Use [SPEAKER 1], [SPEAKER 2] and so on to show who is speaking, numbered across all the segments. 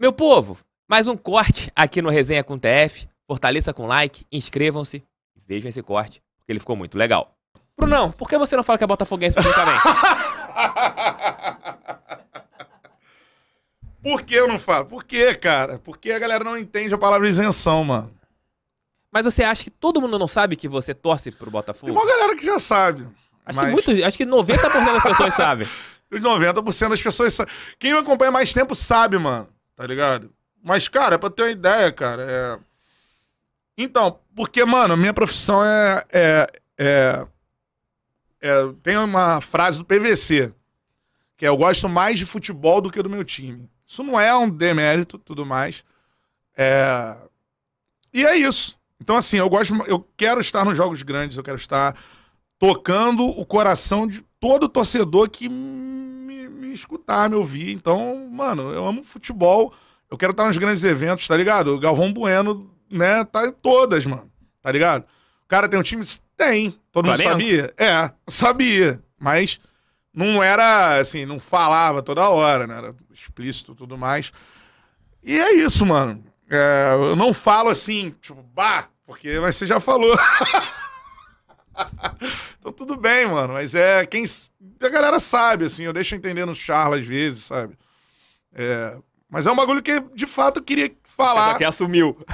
[SPEAKER 1] Meu povo, mais um corte aqui no Resenha com TF. Fortaleça com like, inscrevam-se e vejam esse corte, porque ele ficou muito legal. Brunão, por que você não fala que é botafoguense publicamente?
[SPEAKER 2] por que eu não falo? Por que, cara? Porque a galera não entende a palavra isenção, mano. Mas você acha
[SPEAKER 1] que todo mundo não sabe que você torce pro Botafogo?
[SPEAKER 2] Tem uma galera que já sabe. Acho, mas... que, muito, acho que 90% das pessoas sabem. Os 90% das pessoas sabem. Quem me acompanha mais tempo sabe, mano. Tá ligado? Mas, cara, pra ter uma ideia, cara, é. Então, porque, mano, a minha profissão é. é, é, é tem uma frase do PVC, que é: eu gosto mais de futebol do que do meu time. Isso não é um demérito, tudo mais. É... E é isso. Então, assim, eu gosto, eu quero estar nos jogos grandes, eu quero estar tocando o coração de todo torcedor que me, me escutar, me ouvir. Então, mano, eu amo futebol. Eu quero estar nos grandes eventos, tá ligado? O Galvão Bueno, né, tá em todas, mano. Tá ligado? O cara tem um time? Tem. Todo Flamengo? mundo sabia? É, sabia. Mas não era assim, não falava toda hora, né? Era explícito tudo mais. E é isso, mano. É, eu não falo assim, tipo, bah, porque mas você já falou. então tudo bem, mano. Mas é quem. A galera sabe, assim, eu deixo entender no charla às vezes, sabe? É, mas é um bagulho que de fato eu queria falar. que assumiu.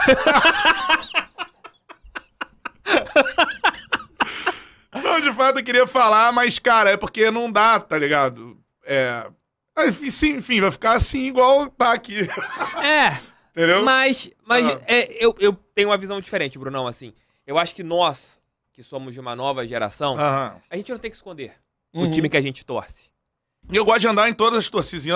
[SPEAKER 2] não, de fato eu queria falar, mas, cara, é porque não dá, tá ligado? É. Sim, enfim, vai ficar assim igual tá aqui. É.
[SPEAKER 1] Entendeu? Mas, mas ah. é, eu, eu tenho uma visão diferente, Brunão, assim. Eu acho que nós, que somos de uma nova geração, a gente não tem que esconder o uhum. time que a gente torce. E eu gosto de andar em todas as torcidas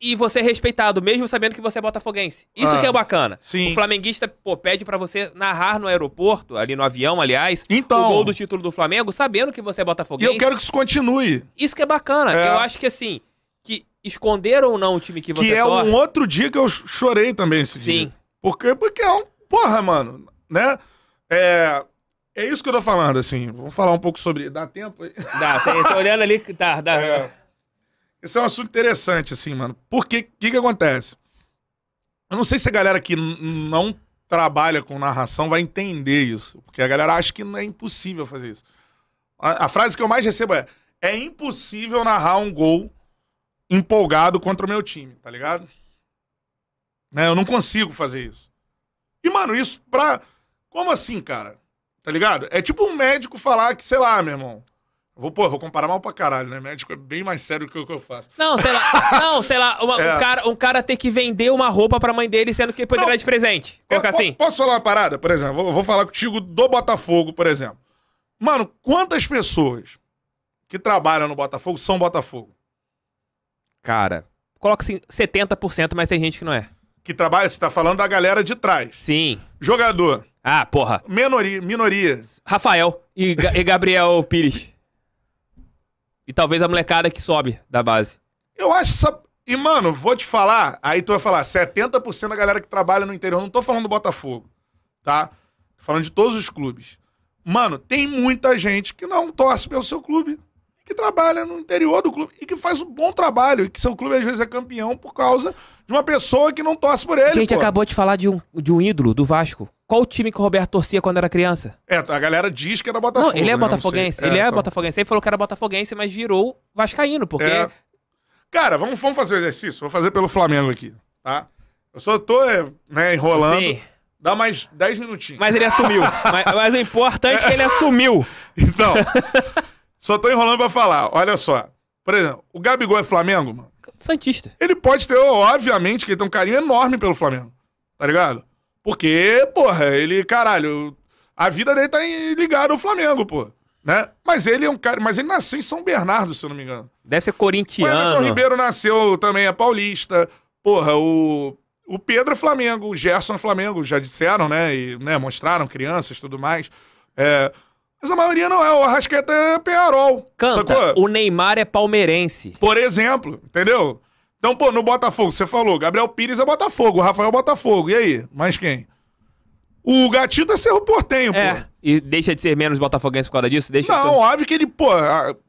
[SPEAKER 1] E você é respeitado, mesmo sabendo que você é botafoguense.
[SPEAKER 2] Isso Ah, que é bacana. sim. O
[SPEAKER 1] flamenguista, pô, pede pra você narrar no aeroporto, ali no avião, aliás, então. o gol do título do Flamengo, sabendo que você é E botafoguense. eu quero
[SPEAKER 2] que isso continue.
[SPEAKER 1] Isso que é bacana. É. Eu acho que, assim, que esconder ou não o time que você que é torce... um
[SPEAKER 2] outro dia que eu chorei também esse Sim. dia. Porque, porque é um. Porra, mano, né? É, é isso que eu tô falando, assim. Vamos falar um pouco sobre. Dá tempo? Dá, tô olhando ali. Dá, dá. É. Esse é um assunto interessante, assim, mano. Porque o que, que acontece? Eu não sei se a galera que não trabalha com narração vai entender isso. Porque a galera acha que não é impossível fazer isso. A, a frase que eu mais recebo é: é impossível narrar um gol empolgado contra o meu time, tá ligado? Né? Eu não consigo fazer isso. E, mano, isso pra. Como assim, cara? Tá ligado? É tipo um médico falar que, sei lá, meu irmão. Vou, pô, vou comparar mal pra caralho, né? Médico é bem mais sério do que o que eu faço. Não, sei lá. não, sei lá. Uma, é. um, cara, um cara ter que vender uma roupa pra mãe dele sendo que ele poderia de presente. Colocar assim. Posso falar uma parada? Por exemplo, vou, vou falar contigo do Botafogo, por exemplo. Mano, quantas pessoas que trabalham no Botafogo são Botafogo? Cara, coloca assim
[SPEAKER 1] 70%, mas tem gente que não é. Que
[SPEAKER 2] trabalha, você tá falando da galera de trás.
[SPEAKER 1] Sim. Jogador. Ah, porra. Menori, minorias. Rafael e, e Gabriel Pires. E talvez a molecada que sobe da base.
[SPEAKER 2] Eu acho essa. E, mano, vou te falar, aí tu vai falar, 70% da galera que trabalha no interior, não tô falando do Botafogo, tá? Tô falando de todos os clubes. Mano, tem muita gente que não torce pelo seu clube que trabalha no interior do clube e que faz um bom trabalho e que seu clube às vezes é campeão por causa de uma pessoa que não torce por ele. Gente, pô. acabou
[SPEAKER 1] de falar de um, de um ídolo do Vasco. Qual o time que o Roberto torcia quando era criança? É, a galera diz que era Botafogo. Não, ele é né? botafoguense. Ele é, é então... botafoguense. Ele falou que era botafoguense, mas virou
[SPEAKER 2] vascaíno, porque... É. Cara, vamos, vamos fazer o exercício. Vou fazer pelo Flamengo aqui, tá? Eu só tô é, né, enrolando. Sim. Dá mais 10 minutinhos. Mas ele assumiu. mas, mas o importante é que ele assumiu. Então... Só tô enrolando pra falar. Olha só. Por exemplo, o Gabigol é Flamengo, mano? Santista. Ele pode ter, obviamente, que ele tem um carinho enorme pelo Flamengo. Tá ligado? Porque, porra, ele, caralho, a vida dele tá ligada ao Flamengo, pô. Né? Mas ele é um cara. Mas ele nasceu em São Bernardo, se eu não me engano. Deve ser corintiano. O Ribeiro nasceu também, é paulista. Porra, o. O Pedro é Flamengo, o Gerson é Flamengo, já disseram, né? E né, mostraram crianças e tudo mais. É, mas a maioria não é. O Arrasqueta é Penharol. Canta, sacou? o Neymar é palmeirense. Por exemplo, entendeu? Então, pô, no Botafogo, você falou, Gabriel Pires é Botafogo, Rafael é Botafogo. E aí? Mais quem? O Gatito é Cerro Portenho, é. pô.
[SPEAKER 1] E deixa de ser menos botafoguense por causa disso? Deixa não, ser...
[SPEAKER 2] óbvio que ele, pô,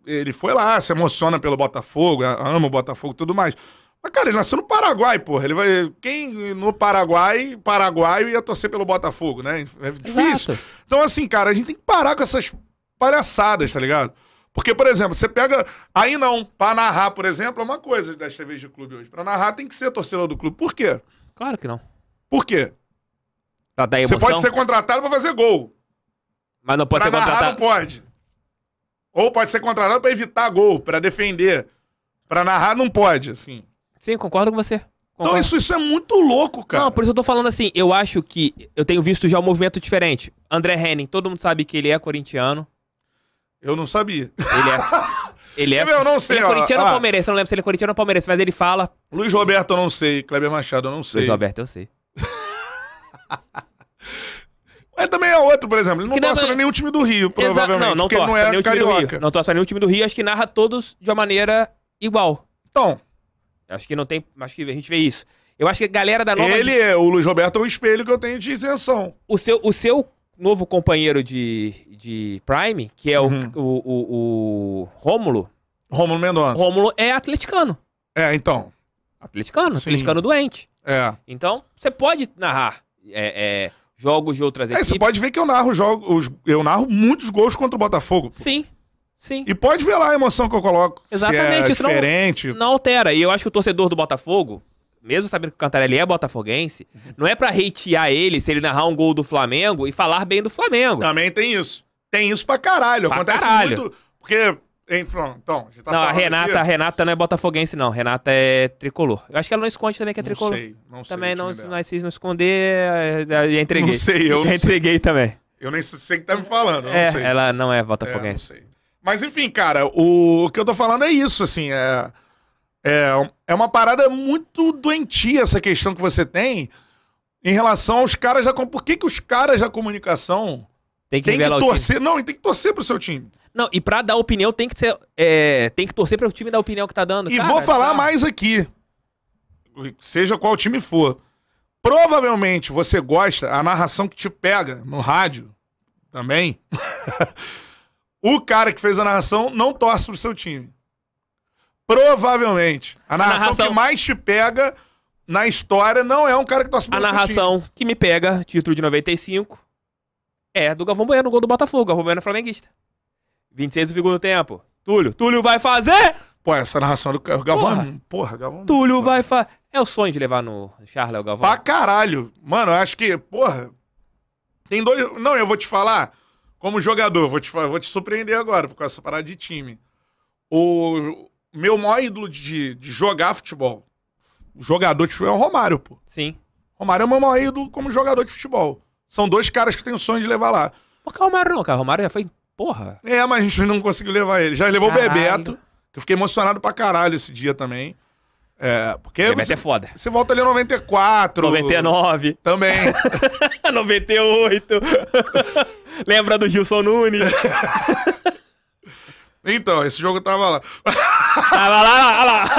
[SPEAKER 2] ele foi lá, se emociona pelo Botafogo, ama o Botafogo e tudo mais. Mas, cara, ele nasceu no Paraguai, porra. Ele vai. Quem no Paraguai, paraguaio ia torcer pelo Botafogo, né? É difícil. Exato. Então, assim, cara, a gente tem que parar com essas palhaçadas, tá ligado? Porque, por exemplo, você pega. Aí não, pra narrar, por exemplo, é uma coisa das TVs de clube hoje. Pra narrar tem que ser torcedor do clube. Por quê? Claro que não. Por quê?
[SPEAKER 1] Pra dar emoção? Você pode ser
[SPEAKER 2] contratado pra fazer gol. Mas não pode pra ser narrar, contratado. Não pode. Ou pode ser contratado pra evitar gol, pra defender. Pra narrar, não pode, assim. Sim, concordo com você. Então isso, isso é muito
[SPEAKER 1] louco, cara. Não, por isso eu tô falando assim, eu acho que eu tenho visto já um movimento diferente. André Henning, todo mundo sabe que ele é corintiano. Eu não sabia. Ele é. Ele é, eu não sei, ele é corintiano ah, ou palmeirense? Eu não lembro se ele é corintiano ou palmeirense, mas ele fala.
[SPEAKER 2] Luiz Roberto, eu não sei. Kleber Machado, eu não sei. Luiz Roberto, eu sei. mas também é outro, por exemplo. Ele não que é torce não... pra nenhum time do Rio, provavelmente. Não, não porque torce, ele não é carioca. Não
[SPEAKER 1] torce pra nenhum time do Rio, acho que narra todos de uma maneira igual. Então, Acho que não tem. Acho que a gente vê isso. Eu acho que a galera da nova. Ele é, o Luiz Roberto é o espelho que eu tenho de isenção. O seu, o seu novo companheiro de, de Prime, que é uhum. o, o, o, Rômulo. Rômulo
[SPEAKER 2] Mendonça. Rômulo é atleticano. É, então. Atleticano, Sim. atleticano doente.
[SPEAKER 1] É. Então, você pode narrar é, é, jogos de outras equipes. É, você
[SPEAKER 2] pode ver que eu narro jogos. Eu narro muitos gols contra o Botafogo. Sim. Sim. E pode ver lá a emoção que eu coloco. É Exatamente, é isso diferente. Não,
[SPEAKER 1] não altera. E eu acho que o torcedor do Botafogo, mesmo sabendo que o Cantarelli é botafoguense, uhum. não é para hatear ele se ele narrar um gol do Flamengo e falar bem do Flamengo.
[SPEAKER 2] Também tem isso. Tem isso pra caralho. Pra Acontece caralho. muito. Porque. Então, a tá não, a Renata, aqui. a
[SPEAKER 1] Renata não é botafoguense, não. Renata é tricolor. Eu acho que ela não esconde também que é tricolor. Não sei,
[SPEAKER 2] não sei. Também não,
[SPEAKER 1] não, se não esconder, é, é, já entreguei. Não sei, eu. Já entreguei sei. também. Eu nem sei o que tá me falando. é, Ela não é botafoguense. É, não sei.
[SPEAKER 2] Mas enfim, cara, o que eu tô falando é isso, assim, é, é, é uma parada muito doentia essa questão que você tem em relação aos caras da... Por que que os caras da comunicação tem que, tem que torcer... Não, tem que torcer pro seu time.
[SPEAKER 1] Não, e pra dar opinião tem que ser. É, tem que torcer pro time dar opinião que tá dando. E cara, vou falar tá. mais
[SPEAKER 2] aqui. Seja qual time for. Provavelmente você gosta, a narração que te pega no rádio também. o cara que fez a narração não torce pro seu time. Provavelmente. A narração, a narração... que mais te pega na história não é um cara que torce pro a seu time. A narração
[SPEAKER 1] que me pega, título de 95, é do Galvão Bueno, gol do Botafogo. Galvão Bueno é flamenguista. 26 do segundo tempo. Túlio, Túlio vai fazer!
[SPEAKER 2] Pô, essa narração do Galvão. É porra, porra Galvão. É
[SPEAKER 1] Túlio vai fazer. É o sonho de levar no Charles é o Galvão. Pra
[SPEAKER 2] caralho. Mano, eu acho que, porra. Tem dois. Não, eu vou te falar como jogador, vou te, vou te surpreender agora com essa parada de time. O meu maior ídolo de, de jogar futebol, o jogador de futebol é o Romário, pô. Sim. Romário é o meu maior ídolo como jogador de futebol. São dois caras que eu tenho o sonho de levar lá. Por que o Romário não, cara? O Romário já foi. Porra. É, mas a gente não conseguiu levar ele. Já levou caralho. o Bebeto, que eu fiquei emocionado pra caralho esse dia também. É, porque. você, é foda. Você volta ali em 94. 99. Também. 98. Lembra do Gilson Nunes? então, esse jogo tava lá. tava lá, lá, lá.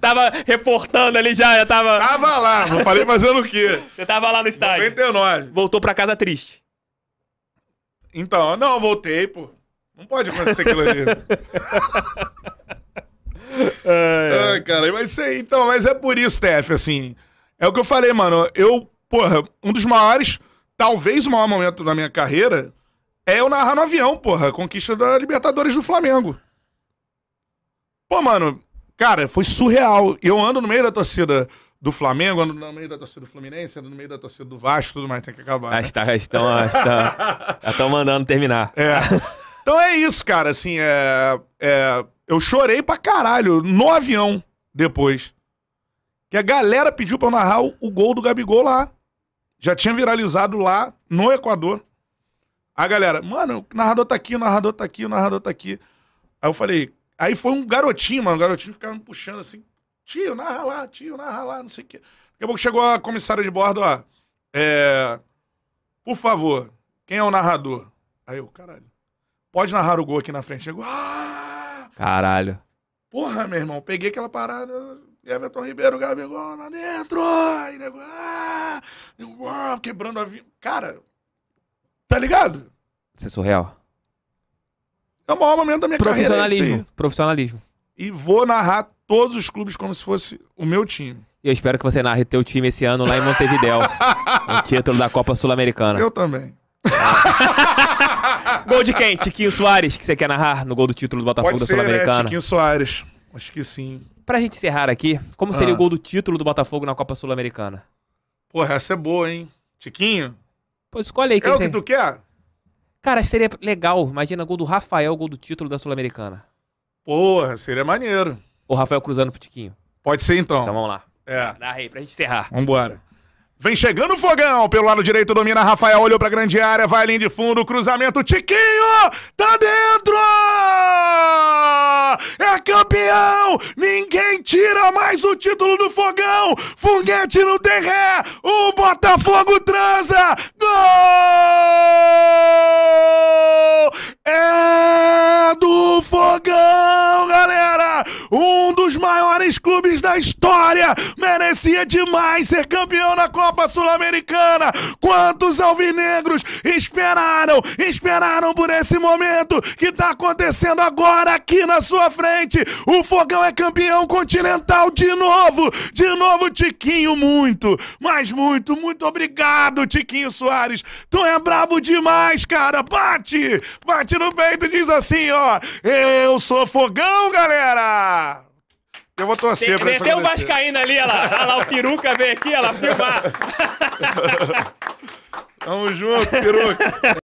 [SPEAKER 2] tava reportando ali já, já tava. Tava lá, não falei fazendo o quê? Você tava lá no estádio. 99. Voltou pra casa triste. Então, não, voltei, pô. Não pode acontecer aquilo ali. É. É. Ai, cara, mas então, mas é por isso, TF, assim. É o que eu falei, mano. Eu, porra, um dos maiores, talvez o maior momento da minha carreira é eu narrar no avião, porra. conquista da Libertadores do Flamengo. Pô, mano, cara, foi surreal. Eu ando no meio da torcida do Flamengo, ando no meio da torcida do Fluminense, ando no meio da torcida do Vasco, tudo mais, tem que acabar. Né? Estão,
[SPEAKER 1] tá, estão, já estão mandando terminar.
[SPEAKER 2] É. Então é isso, cara, assim, é, é, eu chorei pra caralho no avião depois. Que a galera pediu pra eu narrar o, o gol do Gabigol lá. Já tinha viralizado lá no Equador. A galera, mano, o narrador tá aqui, o narrador tá aqui, o narrador tá aqui. Aí eu falei, aí foi um garotinho, mano, o garotinho ficava me puxando assim, tio, narra lá, tio, narra lá, não sei o quê. Daqui a pouco chegou a comissária de bordo, ó, é, por favor, quem é o narrador? Aí eu, caralho, pode narrar o gol aqui na frente. Chegou, ah!
[SPEAKER 1] Caralho.
[SPEAKER 2] Porra, meu irmão, peguei aquela parada. Everton Ribeiro, Gabigol lá dentro. E negócio. Ah, ah, quebrando a vida. Cara, tá ligado?
[SPEAKER 1] Isso é surreal.
[SPEAKER 2] É o maior momento da minha profissionalismo, carreira.
[SPEAKER 1] É profissionalismo.
[SPEAKER 2] E vou narrar todos os clubes como se fosse o meu time.
[SPEAKER 1] E eu espero que você narre teu time esse ano lá em Montevideo. o título da Copa Sul-Americana. Eu
[SPEAKER 2] também. Ah.
[SPEAKER 1] Gol de quem? Tiquinho Soares, que você quer narrar no gol do título do Botafogo Pode da né, Sul-Americana? Né? Tiquinho Soares. Acho que sim. Pra
[SPEAKER 2] gente encerrar aqui,
[SPEAKER 1] como seria ah. o gol do título do Botafogo na Copa Sul-Americana?
[SPEAKER 2] Porra, essa é boa, hein? Tiquinho? Pô, escolhe aí quem É o que tem. tu
[SPEAKER 1] quer? Cara, seria legal. Imagina gol do Rafael, gol do título da Sul-Americana.
[SPEAKER 2] Porra, seria maneiro. O Rafael cruzando pro Tiquinho. Pode ser então. Então vamos lá.
[SPEAKER 1] É. Narra aí, pra gente encerrar.
[SPEAKER 2] Vambora. Vem chegando o fogão pelo lado direito, domina Rafael, olhou pra grande área, vai linha de fundo, cruzamento, Tiquinho, tá dentro! É campeão! Ninguém tira mais o título do fogão! Foguete no tem ré, o Botafogo transa! Gol! É do fogão, galera! Um dos maiores clubes da história! Parecia demais ser campeão da Copa Sul-Americana. Quantos alvinegros esperaram, esperaram por esse momento que está acontecendo agora aqui na sua frente. O Fogão é campeão continental de novo, de novo, Tiquinho, muito, mas muito, muito obrigado, Tiquinho Soares. Tu é brabo demais, cara. Bate, bate no peito e diz assim, ó, eu sou Fogão, galera. Eu vou torcer tem, pra isso Tem o Vascaína
[SPEAKER 1] ali, olha lá. Olha lá, o
[SPEAKER 2] peruca veio aqui, olha lá, filmar. Tamo junto, peruca.